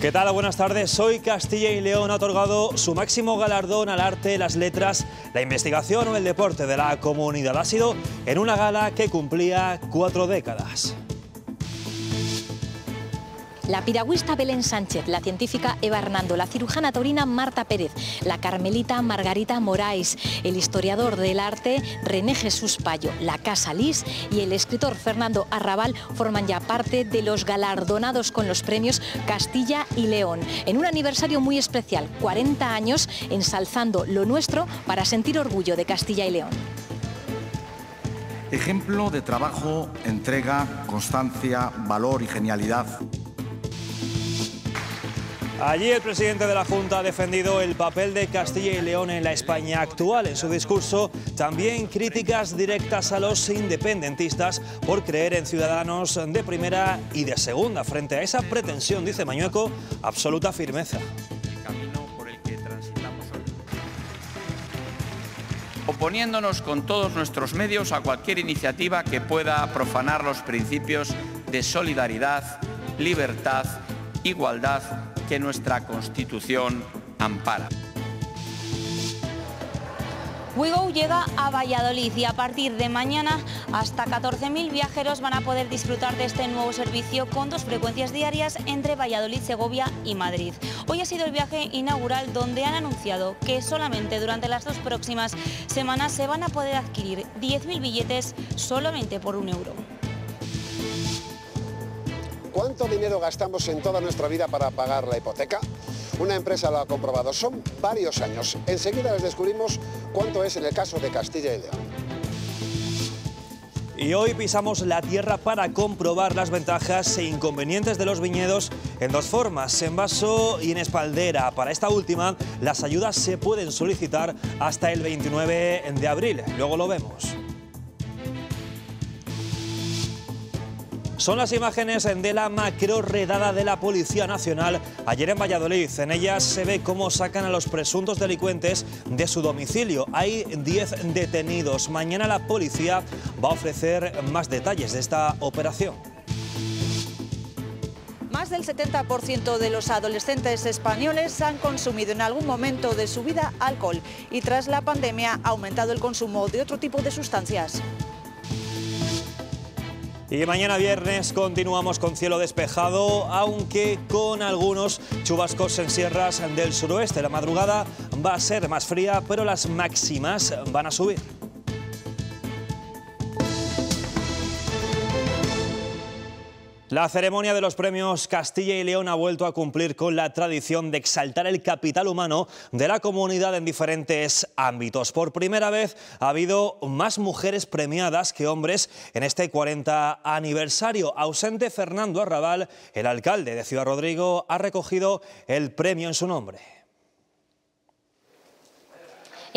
¿Qué tal? Buenas tardes. soy Castilla y León ha otorgado su máximo galardón al arte, las letras, la investigación o el deporte de la comunidad. Ha sido en una gala que cumplía cuatro décadas la piragüista Belén Sánchez, la científica Eva Hernando, la cirujana torina Marta Pérez, la carmelita Margarita Moraes, el historiador del arte René Jesús Payo, la Casa Lis y el escritor Fernando Arrabal forman ya parte de los galardonados con los premios Castilla y León, en un aniversario muy especial, 40 años ensalzando lo nuestro para sentir orgullo de Castilla y León. Ejemplo de trabajo, entrega, constancia, valor y genialidad. Allí el presidente de la Junta ha defendido el papel de Castilla y León en la España actual. En su discurso también críticas directas a los independentistas por creer en ciudadanos de primera y de segunda. Frente a esa pretensión, dice Mañueco, absoluta firmeza. oponiéndonos con todos nuestros medios a cualquier iniciativa que pueda profanar los principios de solidaridad, libertad, igualdad que nuestra Constitución ampara. WeGo llega a Valladolid y a partir de mañana hasta 14.000 viajeros van a poder disfrutar de este nuevo servicio con dos frecuencias diarias entre Valladolid, Segovia y Madrid. Hoy ha sido el viaje inaugural donde han anunciado que solamente durante las dos próximas semanas se van a poder adquirir 10.000 billetes solamente por un euro cuánto dinero gastamos en toda nuestra vida para pagar la hipoteca? Una empresa lo ha comprobado, son varios años. Enseguida les descubrimos cuánto es en el caso de Castilla y León. Y hoy pisamos la tierra para comprobar las ventajas e inconvenientes de los viñedos en dos formas, en vaso y en espaldera. Para esta última, las ayudas se pueden solicitar hasta el 29 de abril. Luego lo vemos. Son las imágenes de la macro redada de la Policía Nacional ayer en Valladolid. En ellas se ve cómo sacan a los presuntos delincuentes de su domicilio. Hay 10 detenidos. Mañana la policía va a ofrecer más detalles de esta operación. Más del 70% de los adolescentes españoles han consumido en algún momento de su vida alcohol y tras la pandemia ha aumentado el consumo de otro tipo de sustancias. Y mañana viernes continuamos con cielo despejado, aunque con algunos chubascos en sierras del suroeste. La madrugada va a ser más fría, pero las máximas van a subir. La ceremonia de los premios Castilla y León ha vuelto a cumplir con la tradición de exaltar el capital humano de la comunidad en diferentes ámbitos. Por primera vez ha habido más mujeres premiadas que hombres en este 40 aniversario. Ausente Fernando Arrabal, el alcalde de Ciudad Rodrigo, ha recogido el premio en su nombre.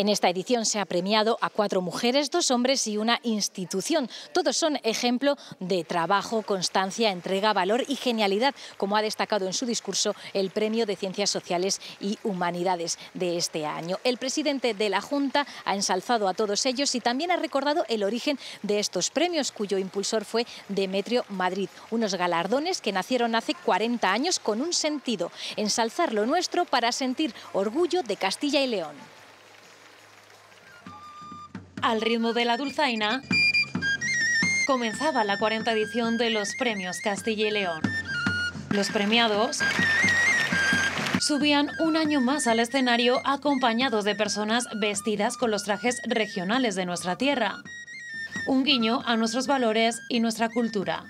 En esta edición se ha premiado a cuatro mujeres, dos hombres y una institución. Todos son ejemplo de trabajo, constancia, entrega, valor y genialidad, como ha destacado en su discurso el Premio de Ciencias Sociales y Humanidades de este año. El presidente de la Junta ha ensalzado a todos ellos y también ha recordado el origen de estos premios, cuyo impulsor fue Demetrio Madrid, unos galardones que nacieron hace 40 años con un sentido, ensalzar lo nuestro para sentir orgullo de Castilla y León. Al ritmo de la dulzaina, comenzaba la 40 edición de los premios Castilla y León. Los premiados subían un año más al escenario acompañados de personas vestidas con los trajes regionales de nuestra tierra. Un guiño a nuestros valores y nuestra cultura.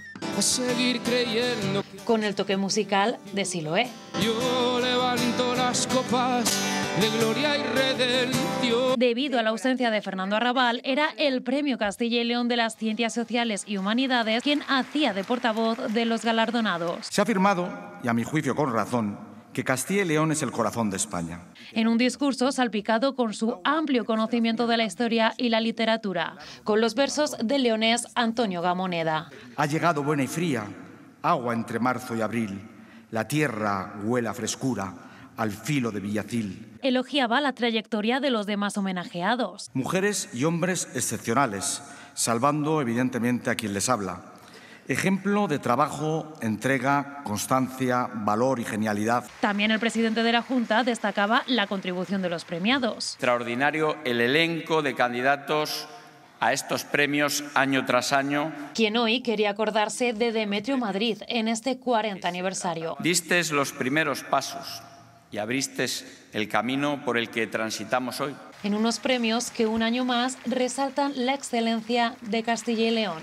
Con el toque musical de Siloé. Yo levanto las copas de gloria y redención. Debido a la ausencia de Fernando Arrabal, era el Premio Castilla y León de las Ciencias Sociales y Humanidades quien hacía de portavoz de los galardonados. Se ha afirmado, y a mi juicio con razón, que Castilla y León es el corazón de España. En un discurso salpicado con su amplio conocimiento de la historia y la literatura, con los versos de leonés Antonio Gamoneda. Ha llegado buena y fría, agua entre marzo y abril, la tierra huela frescura al filo de Villacil. Elogiaba la trayectoria de los demás homenajeados. Mujeres y hombres excepcionales, salvando evidentemente a quien les habla. Ejemplo de trabajo, entrega, constancia, valor y genialidad. También el presidente de la Junta destacaba la contribución de los premiados. Extraordinario el elenco de candidatos a estos premios año tras año. Quien hoy quería acordarse de Demetrio Madrid en este 40 aniversario. Distes los primeros pasos y abriste el camino por el que transitamos hoy. En unos premios que un año más resaltan la excelencia de Castilla y León.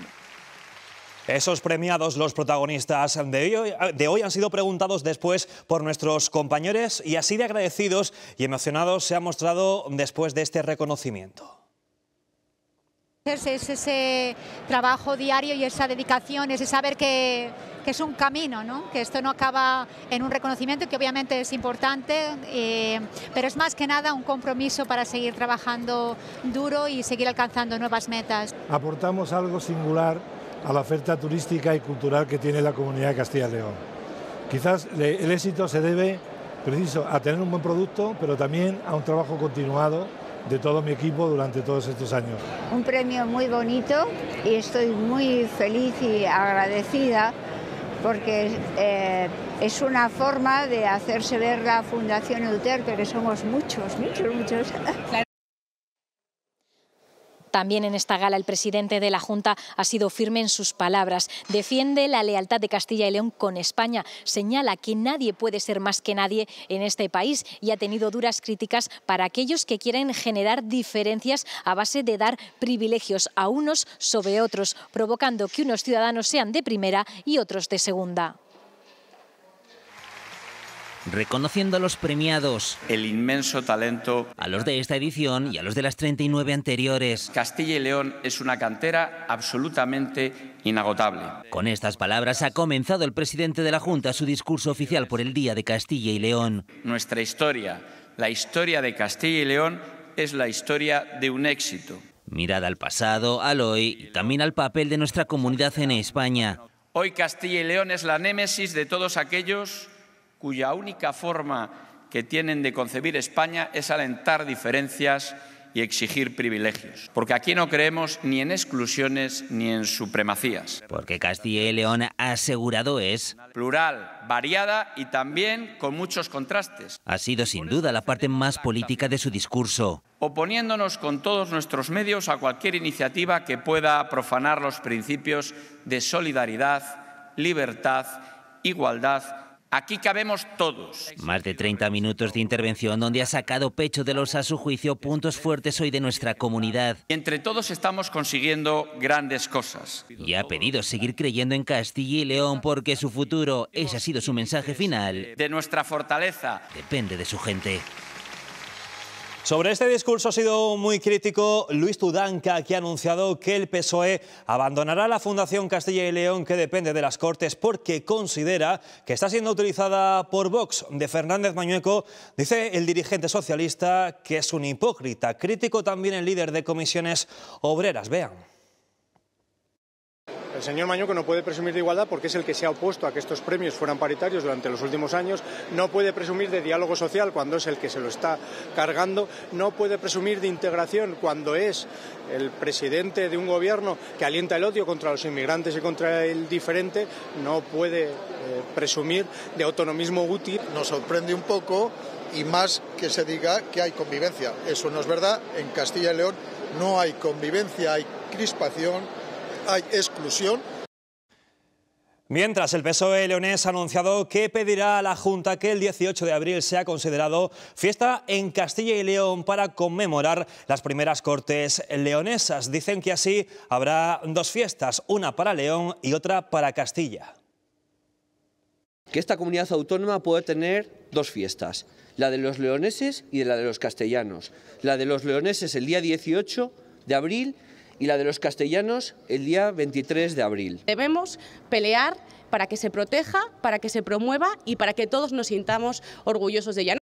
Esos premiados, los protagonistas de hoy, de hoy, han sido preguntados después por nuestros compañeros y así de agradecidos y emocionados se ha mostrado después de este reconocimiento es ese trabajo diario y esa dedicación, ese saber que, es un camino, que esto no acaba en un reconocimiento, que obviamente es importante, eh, pero es más que nada un compromiso para seguir trabajando duro y seguir alcanzando nuevas metas. Aportamos algo singular a la oferta turística y cultural que tiene la comunidad de Castilla y León. Quizás el éxito se debe preciso a tener un buen producto, pero también a un trabajo continuado de todo mi equipo durante todos estos años. Un premio muy bonito y estoy muy feliz y agradecida porque eh, es una forma de hacerse ver la Fundación Euterpe, que somos muchos, muchos, muchos. También en esta gala el presidente de la Junta ha sido firme en sus palabras. Defiende la lealtad de Castilla y León con España. Señala que nadie puede ser más que nadie en este país y ha tenido duras críticas para aquellos que quieren generar diferencias a base de dar privilegios a unos sobre otros, provocando que unos ciudadanos sean de primera y otros de segunda reconociendo a los premiados. El inmenso talento. A los de esta edición y a los de las 39 anteriores. Castilla y León es una cantera absolutamente inagotable. Con estas palabras ha comenzado el presidente de la Junta su discurso oficial por el Día de Castilla y León. Nuestra historia, la historia de Castilla y León, es la historia de un éxito. Mirada al pasado, al hoy y también al papel de nuestra comunidad en España. Hoy Castilla y León es la némesis de todos aquellos cuya única forma que tienen de concebir España es alentar diferencias y exigir privilegios. Porque aquí no creemos ni en exclusiones ni en supremacías. Porque Castilla y León ha asegurado es. Plural, variada y también con muchos contrastes. Ha sido sin duda la parte más política de su discurso. Oponiéndonos con todos nuestros medios a cualquier iniciativa que pueda profanar los principios de solidaridad, libertad, igualdad Aquí cabemos todos. Más de 30 minutos de intervención donde ha sacado pecho de los, a su juicio, puntos fuertes hoy de nuestra comunidad. Entre todos estamos consiguiendo grandes cosas. Y ha pedido seguir creyendo en Castilla y León porque su futuro, ese ha sido su mensaje final. De nuestra fortaleza. Depende de su gente. Sobre este discurso ha sido muy crítico Luis Tudanca, que ha anunciado que el PSOE abandonará la Fundación Castilla y León, que depende de las Cortes, porque considera que está siendo utilizada por Vox. De Fernández Mañueco, dice el dirigente socialista que es un hipócrita, crítico también el líder de comisiones obreras. Vean. El señor Mañuco no puede presumir de igualdad porque es el que se ha opuesto a que estos premios fueran paritarios durante los últimos años, no puede presumir de diálogo social cuando es el que se lo está cargando, no puede presumir de integración cuando es el presidente de un gobierno que alienta el odio contra los inmigrantes y contra el diferente, no puede eh, presumir de autonomismo útil. Nos sorprende un poco y más que se diga que hay convivencia. Eso no es verdad. En Castilla y León no hay convivencia, hay crispación hay exclusión. Mientras, el PSOE leonés ha anunciado que pedirá a la Junta que el 18 de abril sea considerado fiesta en Castilla y León para conmemorar las primeras cortes leonesas. Dicen que así habrá dos fiestas, una para León y otra para Castilla. Que esta comunidad autónoma pueda tener dos fiestas, la de los leoneses y la de los castellanos. La de los leoneses el día 18 de abril y la de los castellanos el día 23 de abril. Debemos pelear para que se proteja, para que se promueva y para que todos nos sintamos orgullosos de ella.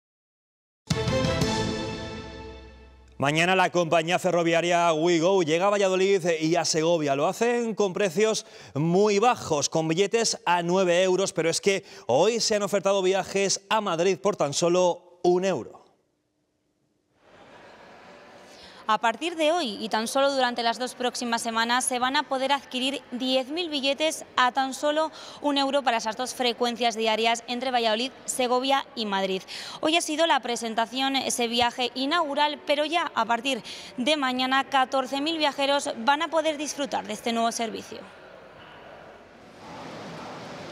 Mañana la compañía ferroviaria WeGo llega a Valladolid y a Segovia. Lo hacen con precios muy bajos, con billetes a 9 euros, pero es que hoy se han ofertado viajes a Madrid por tan solo un euro. A partir de hoy y tan solo durante las dos próximas semanas se van a poder adquirir 10.000 billetes a tan solo un euro para esas dos frecuencias diarias entre Valladolid, Segovia y Madrid. Hoy ha sido la presentación, ese viaje inaugural, pero ya a partir de mañana 14.000 viajeros van a poder disfrutar de este nuevo servicio.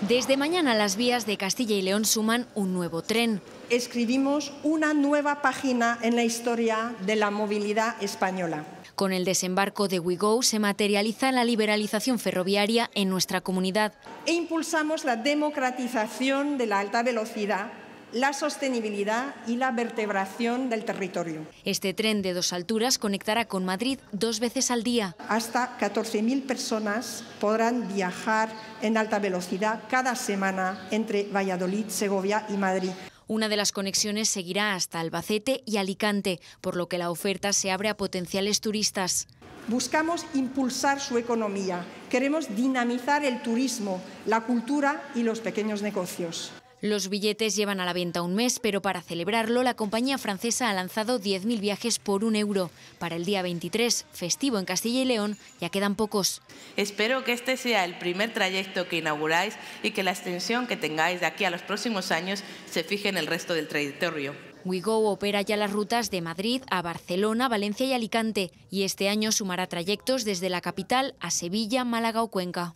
Desde mañana las vías de Castilla y León suman un nuevo tren. Escribimos una nueva página en la historia de la movilidad española. Con el desembarco de WeGo se materializa la liberalización ferroviaria en nuestra comunidad. E impulsamos la democratización de la alta velocidad la sostenibilidad y la vertebración del territorio. Este tren de dos alturas conectará con Madrid dos veces al día. Hasta 14.000 personas podrán viajar en alta velocidad cada semana entre Valladolid, Segovia y Madrid. Una de las conexiones seguirá hasta Albacete y Alicante, por lo que la oferta se abre a potenciales turistas. Buscamos impulsar su economía, queremos dinamizar el turismo, la cultura y los pequeños negocios. Los billetes llevan a la venta un mes, pero para celebrarlo, la compañía francesa ha lanzado 10.000 viajes por un euro. Para el día 23, festivo en Castilla y León, ya quedan pocos. Espero que este sea el primer trayecto que inauguráis y que la extensión que tengáis de aquí a los próximos años se fije en el resto del territorio. WeGo opera ya las rutas de Madrid a Barcelona, Valencia y Alicante y este año sumará trayectos desde la capital a Sevilla, Málaga o Cuenca.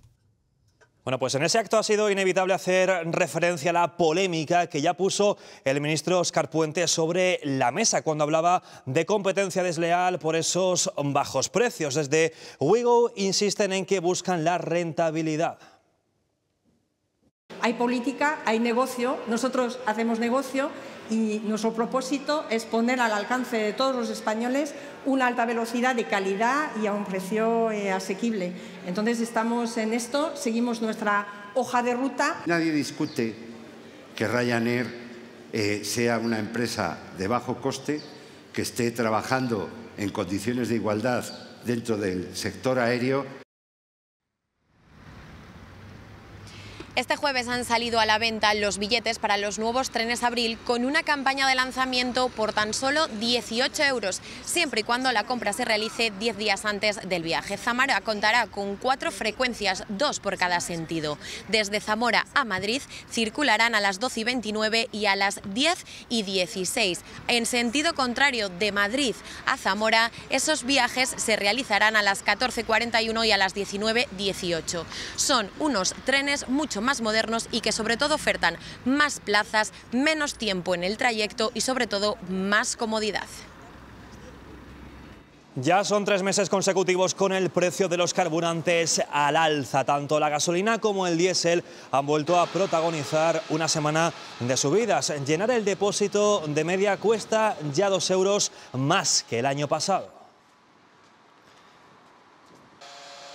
Bueno, pues en ese acto ha sido inevitable hacer referencia a la polémica que ya puso el ministro Oscar Puente sobre la mesa cuando hablaba de competencia desleal por esos bajos precios. Desde Wigo insisten en que buscan la rentabilidad hay política, hay negocio, nosotros hacemos negocio y nuestro propósito es poner al alcance de todos los españoles una alta velocidad de calidad y a un precio eh, asequible. Entonces estamos en esto, seguimos nuestra hoja de ruta. Nadie discute que Ryanair eh, sea una empresa de bajo coste, que esté trabajando en condiciones de igualdad dentro del sector aéreo. Este jueves han salido a la venta los billetes para los nuevos trenes abril con una campaña de lanzamiento por tan solo 18 euros, siempre y cuando la compra se realice 10 días antes del viaje. Zamora contará con cuatro frecuencias, dos por cada sentido. Desde Zamora a Madrid circularán a las 12 y 29 y a las 10 y 16. En sentido contrario, de Madrid a Zamora, esos viajes se realizarán a las 14.41 y a las 19.18. Son unos trenes mucho más modernos y que sobre todo ofertan más plazas, menos tiempo en el trayecto y sobre todo más comodidad. Ya son tres meses consecutivos con el precio de los carburantes al alza. Tanto la gasolina como el diésel han vuelto a protagonizar una semana de subidas. Llenar el depósito de media cuesta ya dos euros más que el año pasado.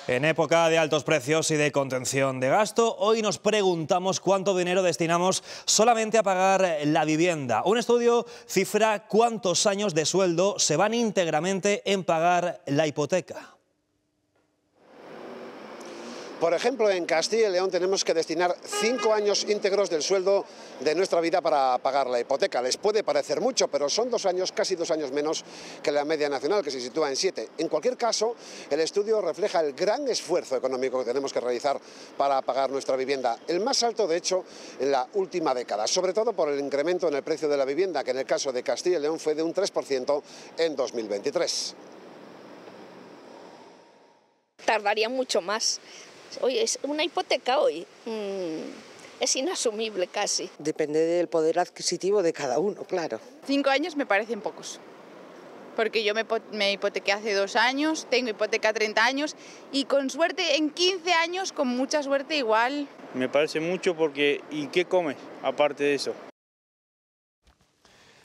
En época de altos precios y de contención de gasto, hoy nos preguntamos cuánto dinero destinamos solamente a pagar la vivienda. Un estudio cifra cuántos años de sueldo se van íntegramente en pagar la hipoteca. Por ejemplo, en Castilla y León tenemos que destinar cinco años íntegros del sueldo de nuestra vida para pagar la hipoteca. Les puede parecer mucho, pero son dos años, casi dos años menos que la media nacional, que se sitúa en siete. En cualquier caso, el estudio refleja el gran esfuerzo económico que tenemos que realizar para pagar nuestra vivienda, el más alto, de hecho, en la última década, sobre todo por el incremento en el precio de la vivienda, que en el caso de Castilla y León fue de un 3% en 2023 tardaría mucho más. Oye, es una hipoteca hoy. Mm, es inasumible casi. Depende del poder adquisitivo de cada uno, claro. Cinco años me parecen pocos, porque yo me, me, hipotequé hace dos años, tengo hipoteca 30 años y con suerte en 15 años, con mucha suerte igual. Me parece mucho porque ¿y qué comes aparte de eso?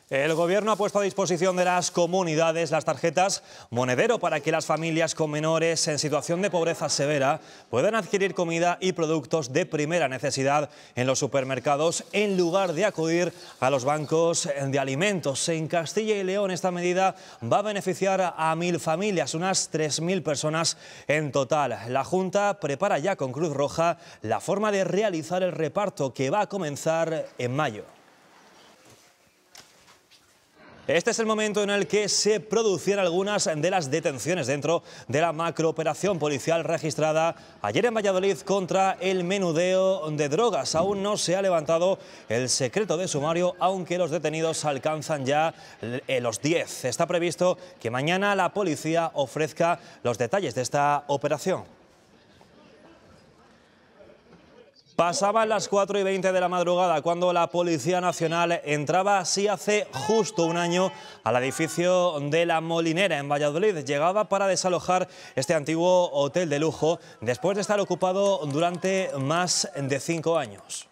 El Gobierno ha puesto a disposición de las comunidades las tarjetas monedero para que las familias con menores en situación de pobreza severa puedan adquirir comida y productos de primera necesidad en los supermercados en lugar de acudir a los bancos de alimentos. En Castilla y León esta medida va a beneficiar a mil familias, unas 3.000 personas en total. La Junta prepara ya con Cruz Roja la forma de realizar el reparto que va a comenzar en mayo. Este es el momento en el que se producían algunas de las detenciones dentro de la macrooperación policial registrada ayer en Valladolid contra el menudeo de drogas. Aún no se ha levantado el secreto de sumario, aunque los detenidos alcanzan ya eh, los 10. Está previsto que mañana la policía ofrezca los detalles de esta operación. Pasaban las 4 y 20 de la madrugada cuando la Policía Nacional entraba así hace justo un año al edificio de La Molinera en Valladolid. Llegaba para desalojar este antiguo hotel de lujo después de estar ocupado durante más de cinco años.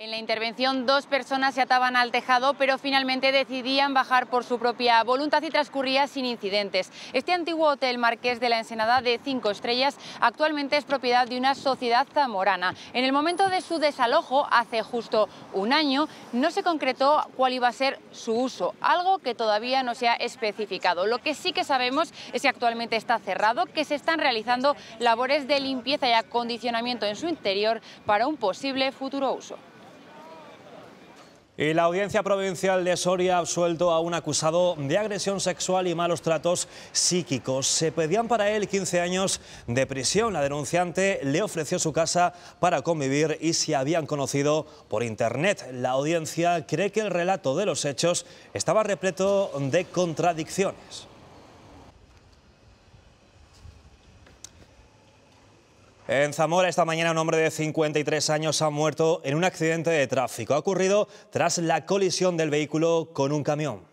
En la intervención dos personas se ataban al tejado, pero finalmente decidían bajar por su propia voluntad y transcurría sin incidentes. Este antiguo hotel Marqués de la Ensenada de cinco estrellas actualmente es propiedad de una sociedad zamorana. En el momento de su desalojo, hace justo un año, no se concretó cuál iba a ser su uso, algo que todavía no se ha especificado. Lo que sí que sabemos es que actualmente está cerrado, que se están realizando labores de limpieza y acondicionamiento en su interior para un posible futuro uso. Y la Audiencia Provincial de Soria ha absuelto a un acusado de agresión sexual y malos tratos psíquicos. Se pedían para él 15 años de prisión. La denunciante le ofreció su casa para convivir y se habían conocido por Internet. La audiencia cree que el relato de los hechos estaba repleto de contradicciones. En Zamora esta mañana un hombre de 53 años ha muerto en un accidente de tráfico. Ha ocurrido tras la colisión del vehículo con un camión.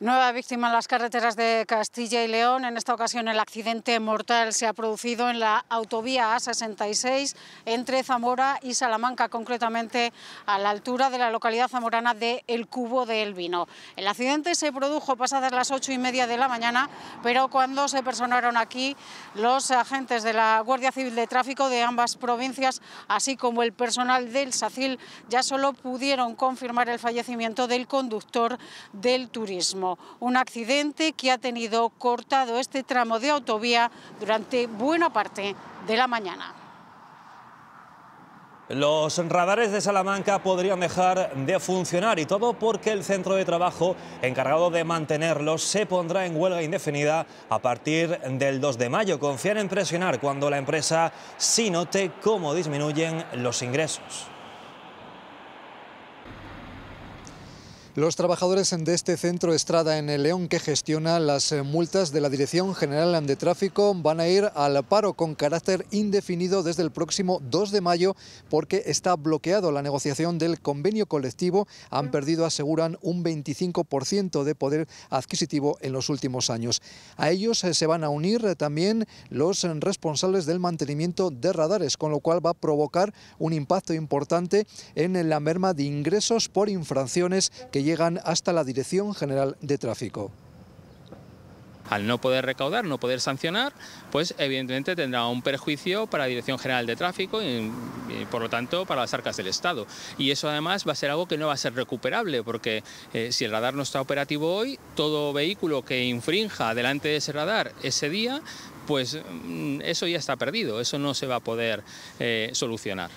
Nueva víctima en las carreteras de Castilla y León. En esta ocasión el accidente mortal se ha producido en la autovía A66 entre Zamora y Salamanca, concretamente a la altura de la localidad zamorana de El Cubo de El Vino. El accidente se produjo pasadas las ocho y media de la mañana, pero cuando se personaron aquí los agentes de la Guardia Civil de Tráfico de ambas provincias, así como el personal del SACIL, ya solo pudieron confirmar el fallecimiento del conductor del turismo un accidente que ha tenido cortado este tramo de autovía durante buena parte de la mañana. Los radares de Salamanca podrían dejar de funcionar y todo porque el centro de trabajo encargado de mantenerlos se pondrá en huelga indefinida a partir del 2 de mayo. Confían en presionar cuando la empresa sí note cómo disminuyen los ingresos. Los trabajadores de este centro Estrada en el León, que gestiona las eh, multas de la Dirección General de Tráfico, van a ir al paro con carácter indefinido desde el próximo 2 de mayo porque está bloqueado la negociación del convenio colectivo. Han mm. perdido, aseguran, un 25% de poder adquisitivo en los últimos años. A ellos eh, se van a unir eh, también los responsables del mantenimiento de radares, con lo cual va a provocar un impacto importante en la merma de ingresos por infracciones que llegan hasta la Dirección General de Tráfico. Al no poder recaudar, no poder sancionar, pues evidentemente tendrá un perjuicio para la Dirección General de Tráfico y, por lo tanto para las arcas del Estado. Y eso además va a ser algo que no va a ser recuperable porque eh, si el radar no está operativo hoy, todo vehículo que infrinja delante de ese radar ese día, pues mm, eso ya está perdido, eso no se va a poder eh, solucionar.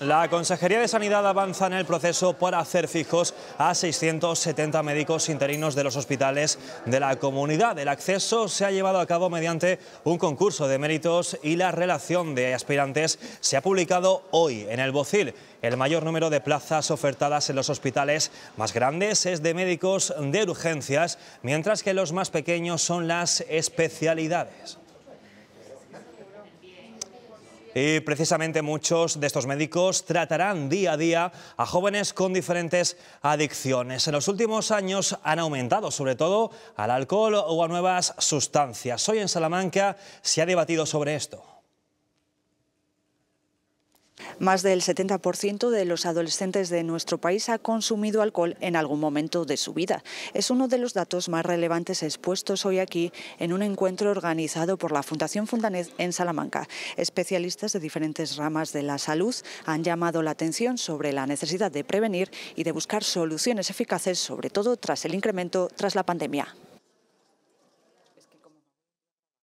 La Consejería de Sanidad avanza en el proceso por hacer fijos a 670 médicos interinos de los hospitales de la comunidad. El acceso se ha llevado a cabo mediante un concurso de méritos y la relación de aspirantes se ha publicado hoy en el Bocil. El mayor número de plazas ofertadas en los hospitales más grandes es de médicos de urgencias, mientras que los más pequeños son las especialidades. Y precisamente muchos de estos médicos tratarán día a día a jóvenes con diferentes adicciones. En los últimos años han aumentado, sobre todo al alcohol o a nuevas sustancias. Hoy en Salamanca se ha debatido sobre esto. Más del 70% de los adolescentes de nuestro país ha consumido alcohol en algún momento de su vida. Es uno de los datos más relevantes expuestos hoy aquí en un encuentro organizado por la Fundación Fundanet en Salamanca. Especialistas de diferentes ramas de la salud han llamado la atención sobre la necesidad de prevenir y de buscar soluciones eficaces, sobre todo tras el incremento tras la pandemia.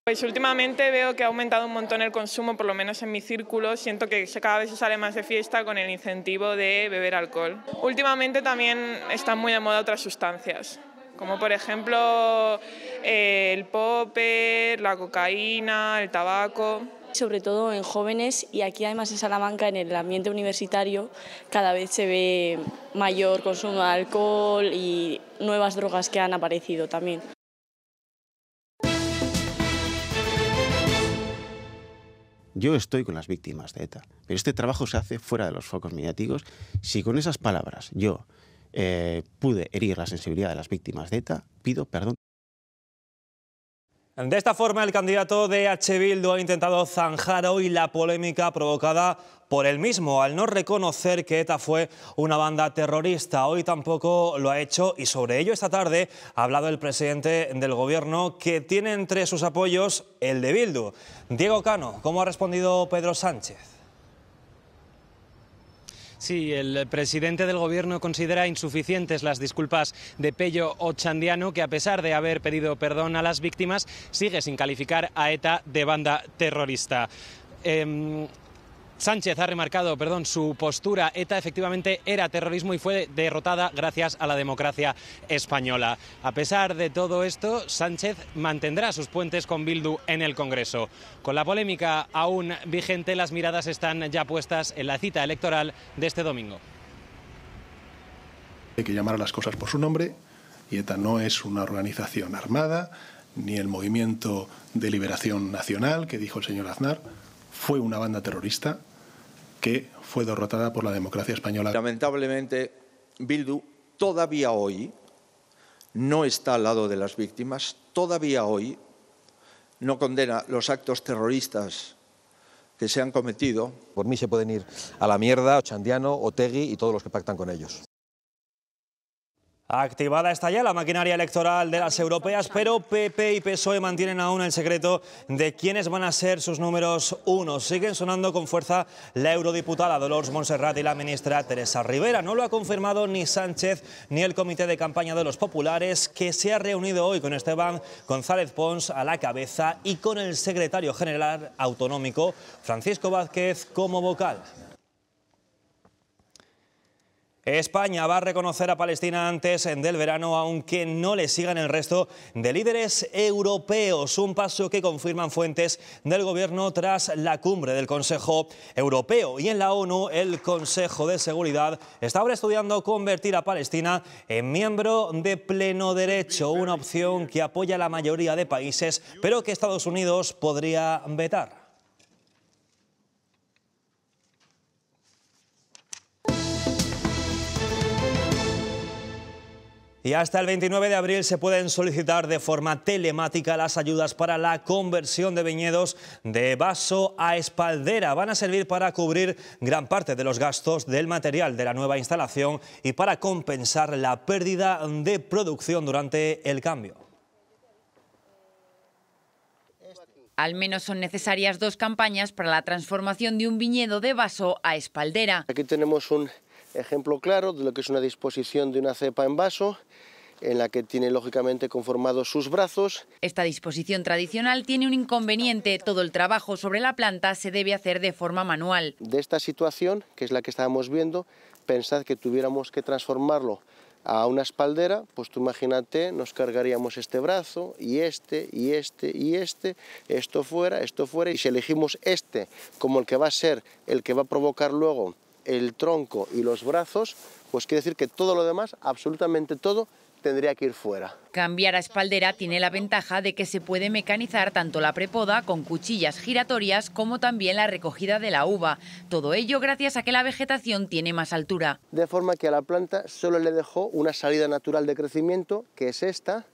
Pues últimamente veo que ha aumentado un montón el consumo, por lo menos en mi círculo. Siento que cada vez se sale más de fiesta con el incentivo de beber alcohol. Últimamente también están muy de moda otras sustancias, como por ejemplo eh, el popper, la cocaína, el tabaco sobre todo en jóvenes y aquí además en Salamanca, en el ambiente universitario, cada vez se ve mayor consumo de alcohol y nuevas drogas que han aparecido también. Yo estoy con las víctimas de ETA, pero este trabajo se hace fuera de los focos mediáticos. Si con esas palabras yo eh, pude herir la sensibilidad de las víctimas de ETA, pido perdón. De esta forma, el candidato de H. Bildu ha intentado zanjar hoy la polémica provocada por él mismo, al no reconocer que ETA fue una banda terrorista. Hoy tampoco lo ha hecho y sobre ello esta tarde ha hablado el presidente del Gobierno, que tiene entre sus apoyos el de Bildu. Diego Cano, ¿cómo ha respondido Pedro Sánchez? Sí, el presidente del gobierno considera insuficientes las disculpas de Pello Ochandiano, que a pesar de haber pedido perdón a las víctimas, sigue sin calificar a ETA de banda terrorista. Em, Sánchez ha remarcado perdón, su postura. ETA efectivamente era terrorismo y fue derrotada gracias a la democracia española. A pesar de todo esto, Sánchez mantendrá sus puentes con Bildu en el Congreso. Con la polémica aún vigente, las miradas están ya puestas en la cita electoral de este domingo. Hay que llamar a las cosas por su nombre ETA no es una organización armada ni el movimiento de liberación nacional que dijo el señor Aznar fue una banda terrorista que fue derrotada por la democracia española. Lamentablemente, Bildu todavía hoy no está al lado de las víctimas, todavía hoy no condena los actos terroristas que se han cometido. Por mí se pueden ir a la mierda Ochandiano, Otegui y todos los que pactan con ellos. Activada está ya la maquinaria electoral de las europeas, pero PP y PSOE mantienen aún el secreto de quiénes van a ser sus números uno. Siguen sonando con fuerza la eurodiputada Dolores Monserrat y la ministra Teresa Rivera. No lo ha confirmado ni Sánchez ni el Comité de Campaña de los Populares, que se ha reunido hoy con Esteban González Pons a la cabeza y con el secretario general autonómico Francisco Vázquez como vocal. España va a reconocer a Palestina antes del verano, aunque no le sigan el resto de líderes europeos, un paso que confirman fuentes del gobierno tras la cumbre del Consejo Europeo. Y en la ONU, el Consejo de Seguridad está ahora estudiando convertir a Palestina en miembro de pleno derecho, una opción que apoya la mayoría de países, pero que Estados Unidos podría vetar. Y hasta el 29 de abril se pueden solicitar de forma telemática las ayudas para la conversión de viñedos de vaso a espaldera. Van a servir para cubrir gran parte de los gastos del material de la nueva instalación y para compensar la pérdida de producción durante el cambio. Al menos son necesarias dos campañas para la transformación de un viñedo de vaso a espaldera. Aquí tenemos un Ejemplo claro de lo que es una disposición de una cepa en vaso en la que tiene lógicamente conformados sus brazos. Esta disposición tradicional tiene un inconveniente. Todo el trabajo sobre la planta se debe hacer de forma manual. De esta situación, que es la que estábamos viendo, pensad que tuviéramos que transformarlo a una espaldera, pues tú imagínate, nos cargaríamos este brazo y este y este y este, esto fuera, esto fuera, y si elegimos este como el que va a ser el que va a provocar luego el tronco y los brazos, pues quiere decir que todo lo demás, absolutamente todo, tendría que ir fuera. Cambiar a espaldera tiene la ventaja de que se puede mecanizar tanto la prepoda con cuchillas giratorias como también la recogida de la uva. Todo ello gracias a que la vegetación tiene más altura. De forma que a la planta solo le dejó una salida natural de crecimiento, que es esta,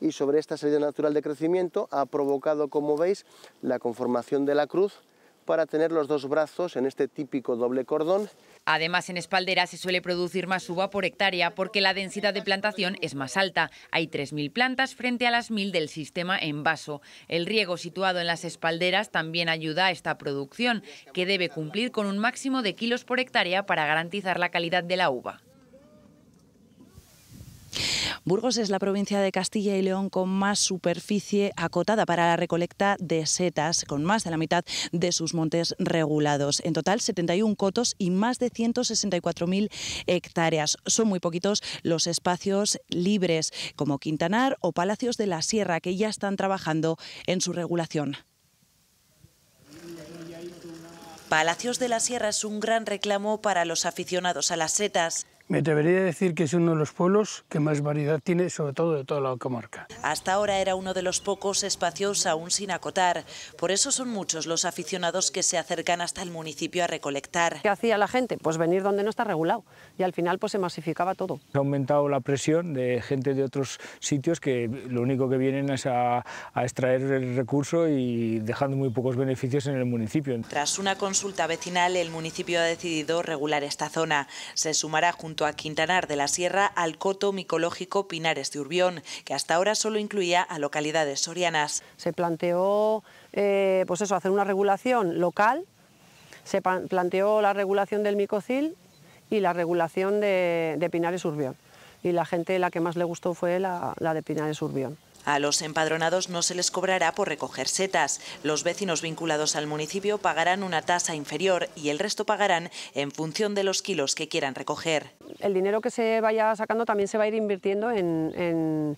y sobre esta salida natural de crecimiento ha provocado, como veis, la conformación de la cruz para tener los dos brazos en este típico doble cordón. Además, en espalderas se suele producir más uva por hectárea porque la densidad de plantación es más alta. Hay 3.000 plantas frente a las 1.000 del sistema en vaso. El riego situado en las espalderas también ayuda a esta producción, que debe cumplir con un máximo de kilos por hectárea para garantizar la calidad de la uva. Burgos es la provincia de Castilla y León con más superficie acotada para la recolecta de setas, con más de la mitad de sus montes regulados. En total, 71 cotos y más de 164.000 hectáreas. Son muy poquitos los espacios libres, como Quintanar o Palacios de la Sierra, que ya están trabajando en su regulación. Palacios de la Sierra es un gran reclamo para los aficionados a las setas. Me atrevería a decir que es uno de los pueblos que más variedad tiene, sobre todo de toda la comarca. Hasta ahora era uno de los pocos espacios aún sin acotar. Por eso son muchos los aficionados que se acercan hasta el municipio a recolectar. ¿Qué hacía la gente? Pues venir donde no está regulado. Y al final pues se masificaba todo. Ha aumentado la presión de gente de otros sitios que lo único que vienen es a, a extraer el recurso y dejando muy pocos beneficios en el municipio. Tras una consulta vecinal, el municipio ha decidido regular esta zona. Se sumará junto a Quintanar de la Sierra al coto micológico Pinares de Urbión, que hasta ahora solo incluía a localidades sorianas. Se planteó eh, pues eso, hacer una regulación local, se planteó la regulación del micocil y la regulación de, Pinares Urbión. Y la gente la que más le gustó fue la, la de Pinares Urbión. A los empadronados no se les cobrará por recoger setas. Los vecinos vinculados al municipio pagarán una tasa inferior y el resto pagarán en función de los kilos que quieran recoger. El dinero que se vaya sacando también se va a ir invirtiendo en,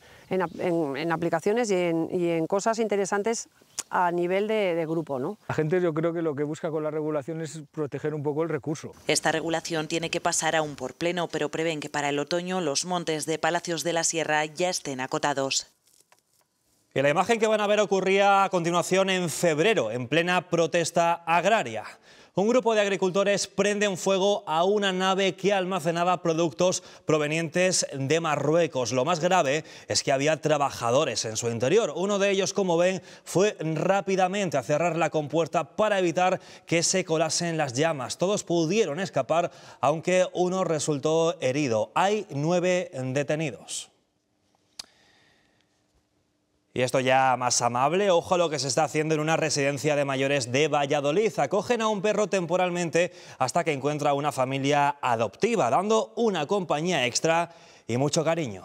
aplicaciones y, en, cosas interesantes a nivel de, grupo. ¿no? La gente yo creo que lo que busca con la regulación es proteger un poco el recurso. Esta regulación tiene que pasar aún por pleno, pero prevén que para el otoño los montes de Palacios de la Sierra ya estén acotados. Y la imagen que van a ver ocurría a continuación en febrero, en plena protesta agraria. Un grupo de agricultores prende fuego a una nave que almacenaba productos provenientes de Marruecos. Lo más grave es que había trabajadores en su interior. Uno de ellos, como ven, fue rápidamente a cerrar la compuerta para evitar que se colasen las llamas. Todos pudieron escapar, aunque uno resultó herido. Hay nueve detenidos. Y esto ya más amable, ojo a lo que se está haciendo en una residencia de mayores de Valladolid. Acogen a un perro temporalmente hasta que encuentra una familia adoptiva, dando una compañía extra y mucho cariño.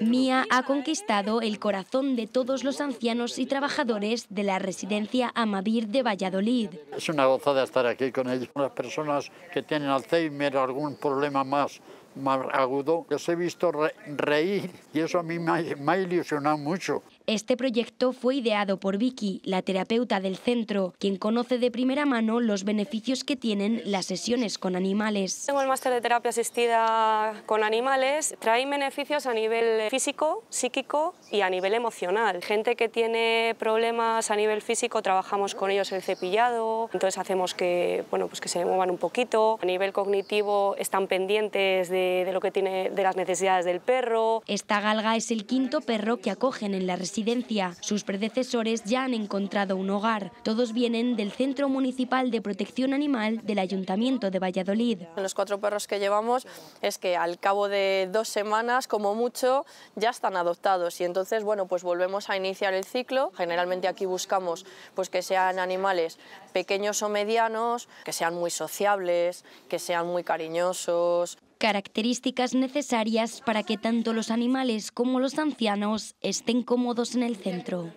Mía ha conquistado el corazón de todos los ancianos y trabajadores de la residencia Amavir de Valladolid. Es una gozada estar aquí con ellos, las personas que tienen Alzheimer, algún problema más más agudo. se he visto reír y eso a mí me ha ilusionado mucho. Este proyecto fue ideado por Vicky, la terapeuta del centro, quien conoce de primera mano los beneficios que tienen las sesiones con animales. Tengo el máster de terapia asistida con animales. Trae beneficios a nivel físico, psíquico y a nivel emocional. Gente que tiene problemas a nivel físico, trabajamos con ellos el cepillado, entonces hacemos que, bueno, pues que se muevan un poquito. A nivel cognitivo están pendientes de, lo que tiene, de las necesidades del perro. Esta galga es el quinto perro que acogen en la residencia sus predecesores ya han encontrado un hogar. Todos vienen del Centro Municipal de Protección Animal del Ayuntamiento de Valladolid. Los cuatro perros que llevamos es que al cabo de dos semanas, como mucho, ya están adoptados y entonces, bueno, pues volvemos a iniciar el ciclo. Generalmente aquí buscamos pues que sean animales pequeños o medianos, que sean muy sociables, que sean muy cariñosos características necesarias para que tanto los animales como los ancianos estén cómodos en el centro.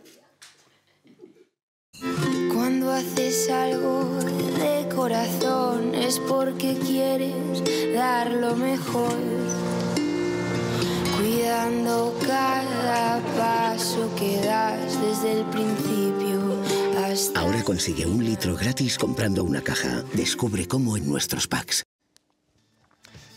Cuando haces algo de corazón es porque quieres dar lo mejor, cuidando cada paso que das desde el principio. Ahora consigue un litro gratis comprando una caja. Descubre cómo en nuestros packs.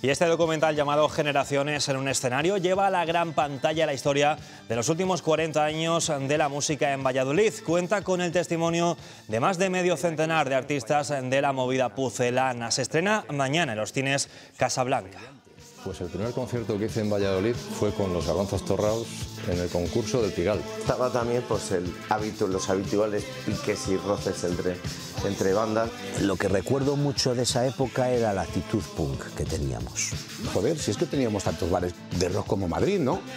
Y este documental llamado Generaciones en un escenario lleva a la gran pantalla la historia de los últimos 40 años de la música en Valladolid. Cuenta con el testimonio de más de medio centenar de artistas de la movida pucelana. Se estrena mañana en los cines Casablanca. Pues el primer concierto que hice en Valladolid fue con los Garbanzos Torraos en el concurso del Tigal. Estaba también pues, el los habituales piques y roces entre, entre bandas. Lo que recuerdo mucho de esa época era la actitud punk que teníamos. Joder, si es que teníamos tantos bares de rock como Madrid, ¿no?